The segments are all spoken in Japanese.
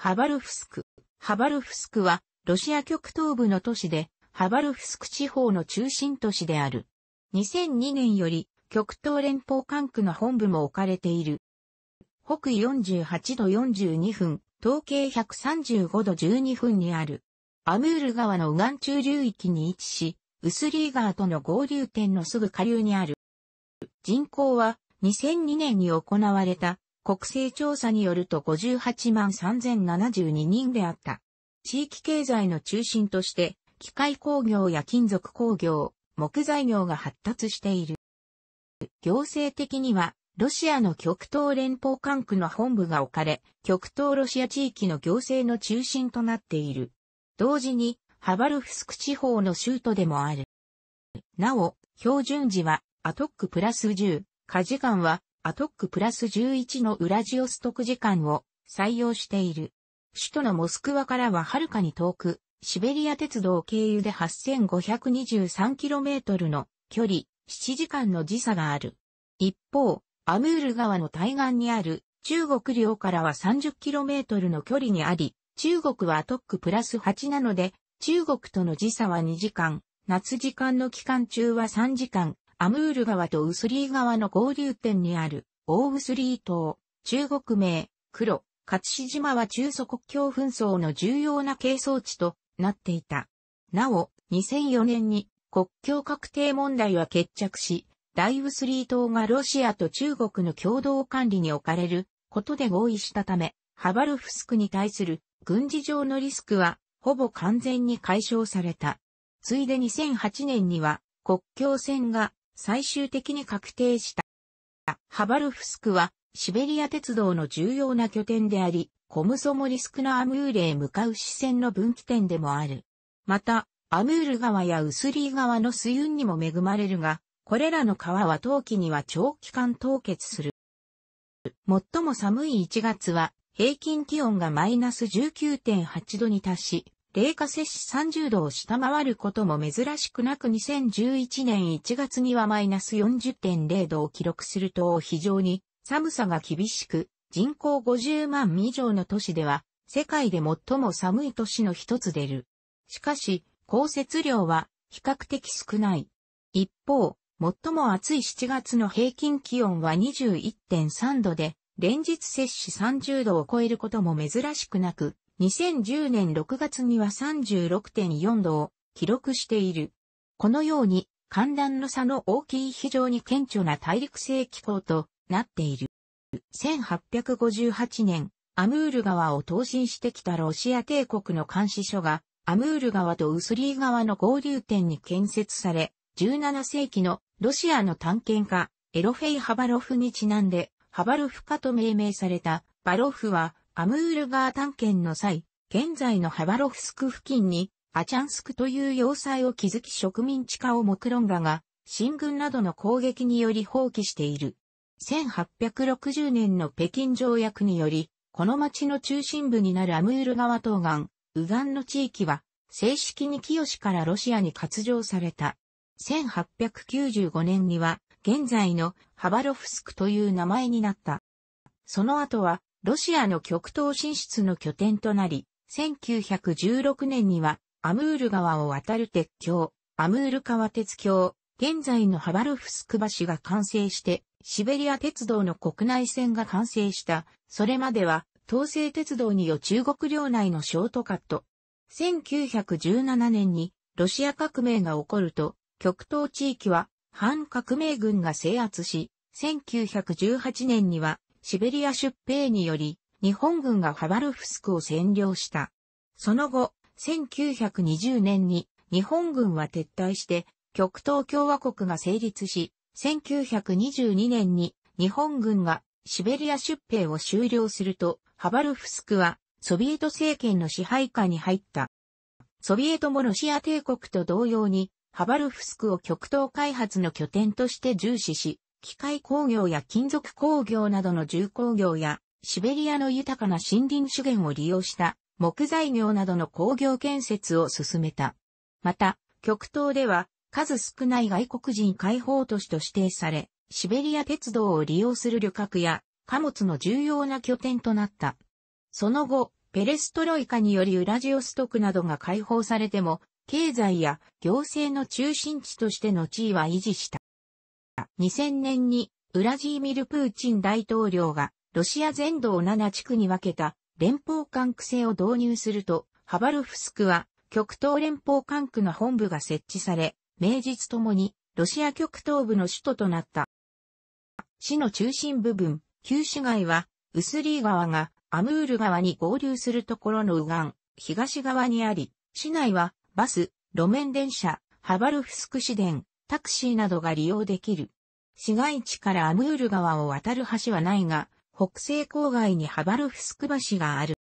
ハバルフスク。ハバルフスクは、ロシア極東部の都市で、ハバルフスク地方の中心都市である。2002年より、極東連邦管区の本部も置かれている。北緯48度42分、東経135度12分にある。アムール川の右岸中流域に位置し、ウスリー川との合流点のすぐ下流にある。人口は2002年に行われた国勢調査によると58万3072人であった。地域経済の中心として、機械工業や金属工業、木材業が発達している。行政的には、ロシアの極東連邦管区の本部が置かれ、極東ロシア地域の行政の中心となっている。同時に、ハバルフスク地方の州都でもある。なお、標準時は、アトックプラス10、カ時間はアトックプラス11のウラジオストク時間を採用している。首都のモスクワからははるかに遠く、シベリア鉄道経由で 8523km の距離、7時間の時差がある。一方、アムール川の対岸にある中国領からは 30km の距離にあり、中国はアトックプラス8なので、中国との時差は2時間、夏時間の期間中は3時間、アムール川とウスリー川の合流点にある。大リー島、中国名、黒、勝志島は中祖国境紛争の重要な係争地となっていた。なお、2004年に国境確定問題は決着し、大ウスリー島がロシアと中国の共同管理に置かれることで合意したため、ハバロフスクに対する軍事上のリスクはほぼ完全に解消された。ついで2008年には国境線が最終的に確定した。ハバルフスクは、シベリア鉄道の重要な拠点であり、コムソモリスクのアムールへ向かう支線の分岐点でもある。また、アムール川やウスリー川の水運にも恵まれるが、これらの川は冬季には長期間凍結する。最も寒い1月は、平均気温がマイナス19.8度に達し、零化摂氏30度を下回ることも珍しくなく2011年1月にはマイナス40.0度を記録すると非常に寒さが厳しく、人口50万以上の都市では世界で最も寒い都市の一つ出る。しかし、降雪量は比較的少ない。一方、最も暑い7月の平均気温は21.3度で、連日摂氏30度を超えることも珍しくなく、2010年6月には36.4度を記録している。このように寒暖の差の大きい非常に顕著な大陸性気候となっている。1858年、アムール川を投進してきたロシア帝国の監視所が、アムール川とウスリー川の合流点に建設され、17世紀のロシアの探検家、エロフェイ・ハバロフにちなんで、ハバロフカと命名された、バロフはアムール川探検の際、現在のハバロフスク付近に、アチャンスクという要塞を築き植民地化を目論んだが、新軍などの攻撃により放棄している。1860年の北京条約により、この町の中心部になるアムール川東岸、右岸の地域は、正式に清からロシアに割譲された。1895年には、現在のハバロフスクという名前になった。その後は、ロシアの極東進出の拠点となり、1916年にはアムール川を渡る鉄橋、アムール川鉄橋、現在のハバルフスク橋が完成して、シベリア鉄道の国内線が完成した。それまでは、東西鉄道によ中国領内のショートカット。1917年にロシア革命が起こると、極東地域は反革命軍が制圧し、1918年にはシベリア出兵により、日本軍がハバルフスクを占領した。その後、1920年に日本軍は撤退して、極東共和国が成立し、1922年に日本軍がシベリア出兵を終了すると、ハバルフスクはソビエト政権の支配下に入った。ソビエトもロシア帝国と同様に、ハバルフスクを極東開発の拠点として重視し、機械工業や金属工業などの重工業や、シベリアの豊かな森林資源を利用した木材業などの工業建設を進めた。また、極東では数少ない外国人解放都市と指定され、シベリア鉄道を利用する旅客や貨物の重要な拠点となった。その後、ペレストロイカによりウラジオストクなどが解放されても、経済や行政の中心地としての地位は維持した。2000年にウラジーミル・プーチン大統領がロシア全土を7地区に分けた連邦管区制を導入すると、ハバルフスクは極東連邦管区の本部が設置され、名実ともにロシア極東部の首都となった。市の中心部分、旧市街は、ウスリー川がアムール川に合流するところの右岸、東側にあり、市内はバス、路面電車、ハバルフスク市電、タクシーなどが利用できる。市街地からアムール川を渡る橋はないが、北西郊外にハバルフスク橋がある。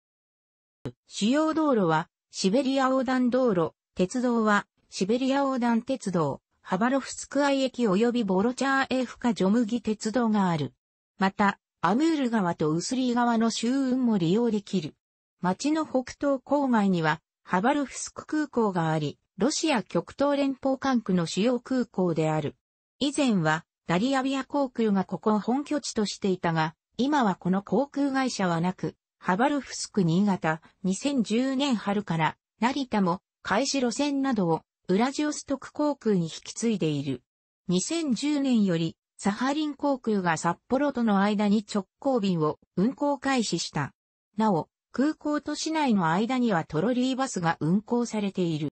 主要道路は、シベリア横断道路、鉄道は、シベリア横断鉄道、ハバロフスク愛駅及びボロチャーエフカジョムギ鉄道がある。また、アムール川とウスリー川の周運も利用できる。町の北東郊外には、ハバルフスク空港があり、ロシア極東連邦管区の主要空港である。以前は、ダリアビア航空がここを本拠地としていたが、今はこの航空会社はなく、ハバルフスク新潟、2010年春から、成田も、開始路線などを、ウラジオストク航空に引き継いでいる。2010年より、サハリン航空が札幌との間に直行便を運行開始した。なお、空港と市内の間にはトロリーバスが運行されている。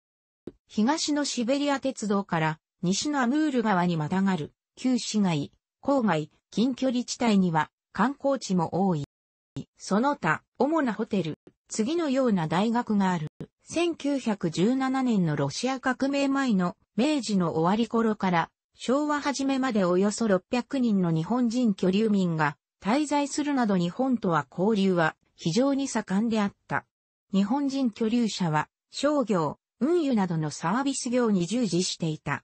東のシベリア鉄道から西のアムール川にまたがる旧市街、郊外、近距離地帯には観光地も多い。その他、主なホテル、次のような大学がある。1917年のロシア革命前の明治の終わり頃から昭和初めまでおよそ600人の日本人居留民が滞在するなど日本とは交流は非常に盛んであった。日本人居留者は商業、運輸などのサービス業に従事していた。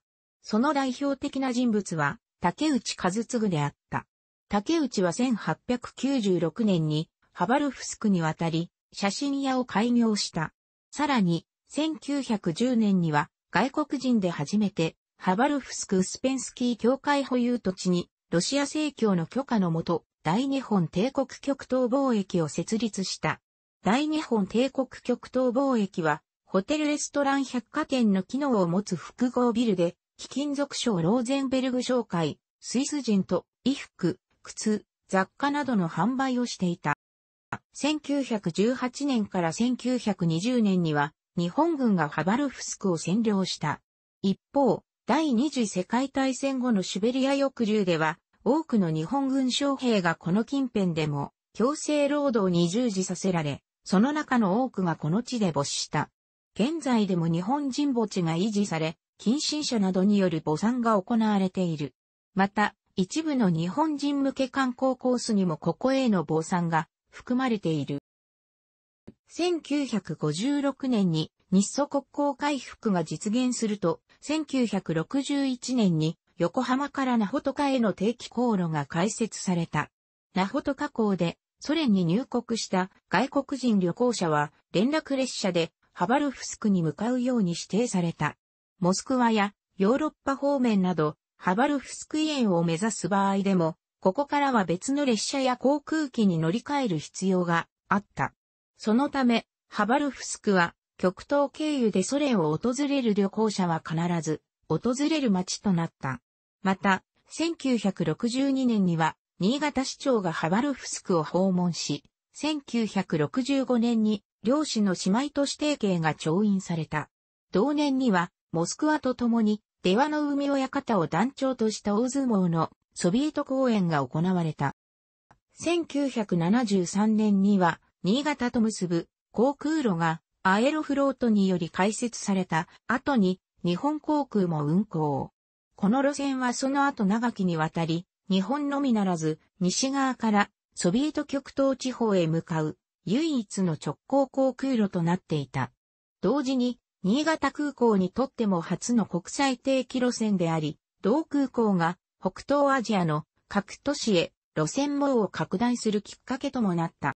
その代表的な人物は、竹内和次であった。竹内は1896年に、ハバルフスクに渡り、写真屋を開業した。さらに、1910年には、外国人で初めて、ハバルフスク・スペンスキー教会保有土地に、ロシア正教の許可のもと、大日本帝国極東貿易を設立した。大日本帝国極東貿易は、ホテルレストラン百貨店の機能を持つ複合ビルで、貴金属賞ローゼンベルグ商会、スイス人と衣服、靴、雑貨などの販売をしていた。1918年から1920年には日本軍がハバルフスクを占領した。一方、第二次世界大戦後のシベリア抑留では多くの日本軍将兵がこの近辺でも強制労働に従事させられ、その中の多くがこの地で没した。現在でも日本人墓地が維持され、近親者などによる墓参が行われている。また、一部の日本人向け観光コースにもここへの坊さんが含まれている。1956年に日ソ国交回復が実現すると、1961年に横浜からナホトカへの定期航路が開設された。ナホトカ港でソ連に入国した外国人旅行者は連絡列車でハバロフスクに向かうように指定された。モスクワやヨーロッパ方面など、ハバルフスクイ園を目指す場合でも、ここからは別の列車や航空機に乗り換える必要があった。そのため、ハバルフスクは、極東経由でソ連を訪れる旅行者は必ず、訪れる街となった。また、1962年には、新潟市長がハバルフスクを訪問し、1965年に、漁師の姉妹都市提携が調印された。同年には、モスクワと共に、出羽の海親方を団長とした大相撲のソビエト公演が行われた。1973年には、新潟と結ぶ航空路がアエロフロートにより開設された後に日本航空も運航。この路線はその後長きにわたり、日本のみならず西側からソビエト極東地方へ向かう唯一の直行航空路となっていた。同時に新潟空港にとっても初の国際定期路線であり、同空港が北東アジアの各都市へ路線網を拡大するきっかけともなった。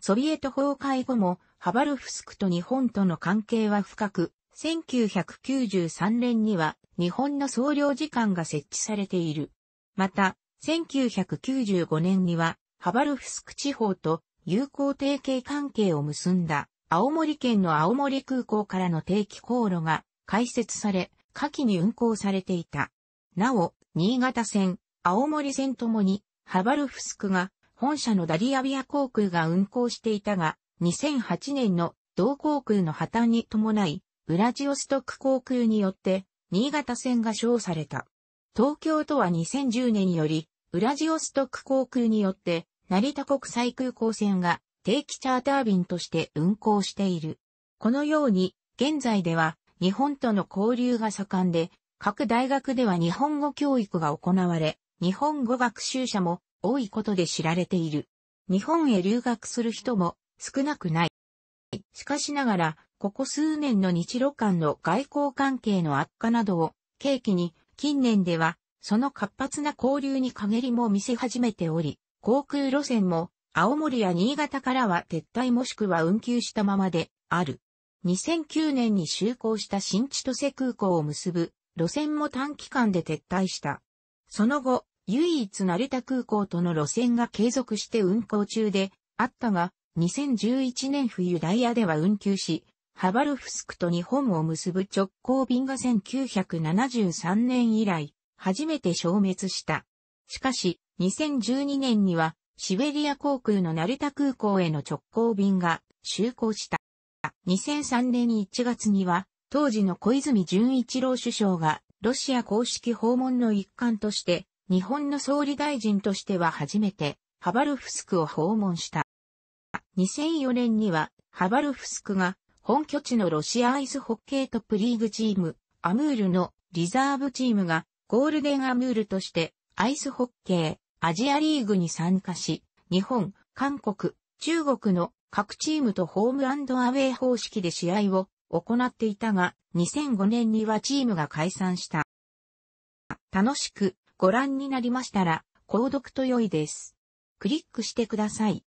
ソビエト崩壊後もハバルフスクと日本との関係は深く、1993年には日本の総領事館が設置されている。また、1995年にはハバルフスク地方と友好提携関係を結んだ。青森県の青森空港からの定期航路が開設され、下記に運行されていた。なお、新潟線、青森線ともに、ハバルフスクが、本社のダリアビア航空が運航していたが、2008年の同航空の破綻に伴い、ウラジオストック航空によって、新潟線が称された。東京都は2010年より、ウラジオストック航空によって、成田国際空港線が定期チャーター便として運航している。このように、現在では日本との交流が盛んで、各大学では日本語教育が行われ、日本語学習者も多いことで知られている。日本へ留学する人も少なくない。しかしながら、ここ数年の日露間の外交関係の悪化などを契機に、近年では、その活発な交流に陰りも見せ始めており、航空路線も青森や新潟からは撤退もしくは運休したままである。2009年に就航した新千歳空港を結ぶ路線も短期間で撤退した。その後、唯一成田空港との路線が継続して運行中であったが、2011年冬ダイヤでは運休し、ハバルフスクと日本を結ぶ直行便が1973年以来、初めて消滅した。しかし、2012年にはシベリア航空の成田空港への直行便が就航した。2003年1月には、当時の小泉純一郎首相が、ロシア公式訪問の一環として、日本の総理大臣としては初めて、ハバルフスクを訪問した。2004年には、ハバルフスクが、本拠地のロシアアイスホッケートップリーグチーム、アムールのリザーブチームが、ゴールデンアムールとして、アイスホッケー、アジアリーグに参加し、日本、韓国、中国の各チームとホームアウェイ方式で試合を行っていたが、2005年にはチームが解散した。楽しくご覧になりましたら、購読と良いです。クリックしてください。